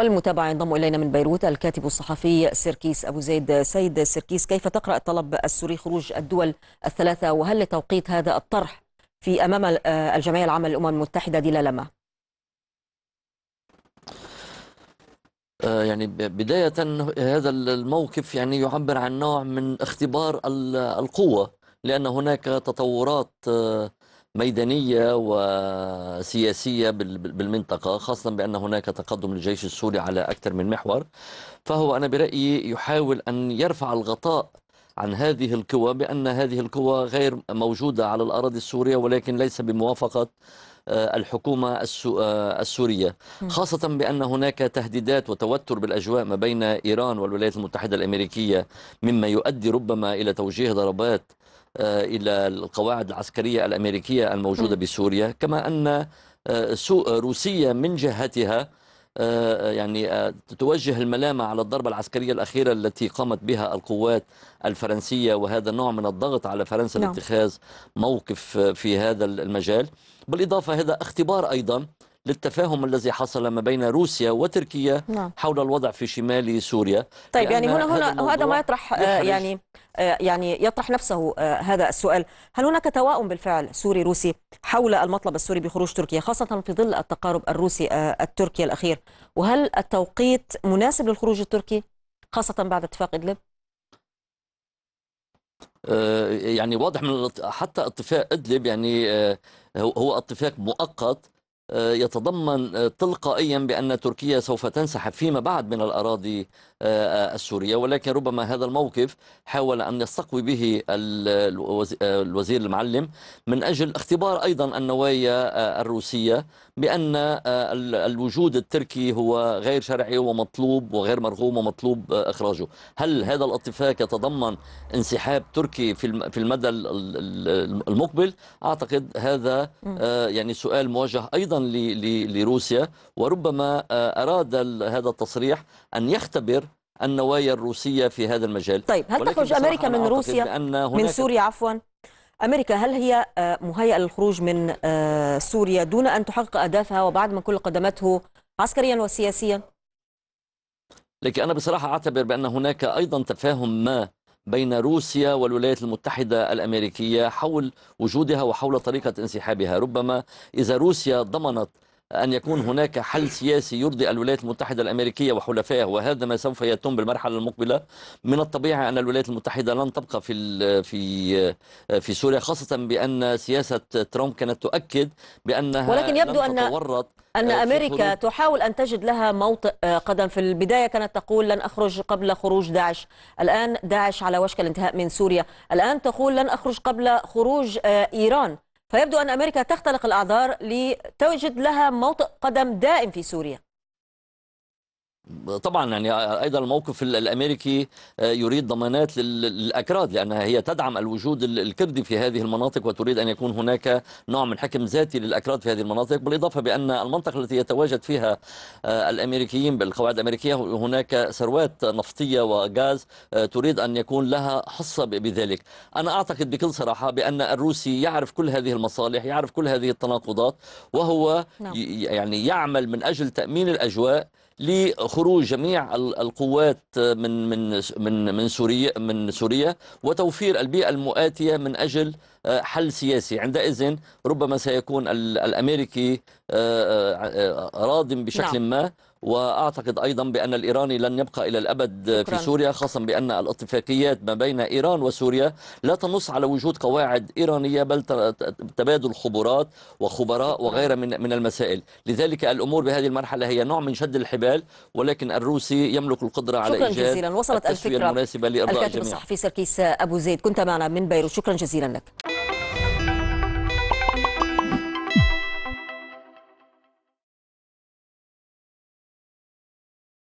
والمتابعة ينضم إلينا من بيروت الكاتب الصحفي سيركيس أبو زيد سيد سيركيس كيف تقرأ الطلب السوري خروج الدول الثلاثة وهل لتوقيت هذا الطرح في أمام آه، الجمعية العامة للأمم المتحدة دلالمة؟ آه، يعني بداية هذا الموقف يعني يعبر عن نوع من اختبار القوة لأن هناك تطورات آه، ميدانية وسياسية بالمنطقة خاصة بأن هناك تقدم للجيش السوري على أكثر من محور فهو أنا برأيي يحاول أن يرفع الغطاء عن هذه القوى بأن هذه القوى غير موجودة على الأراضي السورية ولكن ليس بموافقة آه، الحكومة آه، السورية خاصة بأن هناك تهديدات وتوتر بالأجواء ما بين إيران والولايات المتحدة الأمريكية مما يؤدي ربما إلى توجيه ضربات آه، إلى القواعد العسكرية الأمريكية الموجودة بسوريا كما أن آه، روسيا من جهتها آه، يعني توجه الملامة على الضربة العسكرية الأخيرة التي قامت بها القوات الفرنسية وهذا نوع من الضغط على فرنسا نعم. لاتخاذ موقف في هذا المجال بالإضافة هذا اختبار أيضا للتفاهم الذي حصل ما بين روسيا وتركيا نعم. حول الوضع في شمال سوريا طيب يعني هنا هنا هذا ما يطرح آه يعني آه، يعني يطرح نفسه آه، هذا السؤال هل هناك توائم بالفعل سوري روسي حول المطلب السوري بخروج تركيا خاصة في ظل التقارب الروسي آه، التركي الأخير وهل التوقيت مناسب للخروج التركي خاصة بعد اتفاق إدلب؟ يعني واضح من حتى اتفاق ادلب يعني هو اتفاق مؤقت آه، يتضمن آه، تلقائيا بأن تركيا سوف تنسحب فيما بعد من الأراضي آه، السورية ولكن ربما هذا الموقف حاول أن يستقوي به الوزير المعلم من أجل اختبار أيضا النوايا الروسية بأن الوجود التركي هو غير شرعي ومطلوب وغير مرغوم ومطلوب إخراجه هل هذا الاتفاق يتضمن انسحاب تركي في المدى المقبل أعتقد هذا يعني سؤال موجه أيضا لروسيا وربما آه، أراد هذا التصريح أن يختبر النوايا الروسية في هذا المجال طيب هل تخرج أمريكا من روسيا من سوريا عفوا أمريكا هل هي آه، مهيئة للخروج من آه، سوريا دون أن تحقق أهدافها وبعد ما كل قدمته عسكريا وسياسيا لكن أنا بصراحة أعتبر بأن هناك أيضا تفاهم ما بين روسيا والولايات المتحدة الأمريكية حول وجودها وحول طريقة انسحابها ربما إذا روسيا ضمنت أن يكون هناك حل سياسي يرضي الولايات المتحدة الأمريكية وحلفائها وهذا ما سوف يتم بالمرحلة المقبلة من الطبيعي أن الولايات المتحدة لن تبقى في في في سوريا خاصة بأن سياسة ترامب كانت تؤكد بأنها ولكن يبدو أن آه، أن أمريكا تحاول أن تجد لها موطئ آه، قدم في البداية كانت تقول لن أخرج قبل خروج داعش الآن داعش على وشك الانتهاء من سوريا الآن تقول لن أخرج قبل خروج آه، إيران فيبدو أن أمريكا تختلق الأعذار لتوجد لها موطئ قدم دائم في سوريا طبعا يعني ايضا الموقف الامريكي آه، يريد ضمانات للاكراد لانها هي تدعم الوجود الكردي في هذه المناطق وتريد ان يكون هناك نوع من حكم ذاتي للاكراد في هذه المناطق بالاضافه بان المنطقه التي يتواجد فيها آه، الامريكيين بالقواعد الامريكيه هناك ثروات نفطيه وغاز آه، تريد ان يكون لها حصه بذلك انا اعتقد بكل صراحه بان الروسي يعرف كل هذه المصالح يعرف كل هذه التناقضات وهو نعم. يعني يعمل من اجل تامين الاجواء لخروج جميع القوات من من من من سوريا من سوريا وتوفير البيئه المؤاتيه من اجل آه، حل سياسي عندئذ ربما سيكون الامريكي آه، آه، راض بشكل نعم. ما وأعتقد أيضا بأن الإيراني لن يبقى إلى الأبد في سوريا خاصة بأن الاتفاقيات ما بين إيران وسوريا لا تنص على وجود قواعد إيرانية بل تبادل خبرات وخبراء وغير من من المسائل لذلك الأمور بهذه المرحلة هي نوع من شد الحبال ولكن الروسي يملك القدرة على شكرا إيجاد جزيلا وصلت التسوية الفكرة المناسبة لإرضاء الجميع الكاتب الصحفي سركيس أبو زيد كنت معنا من بيروت شكرا جزيلا لك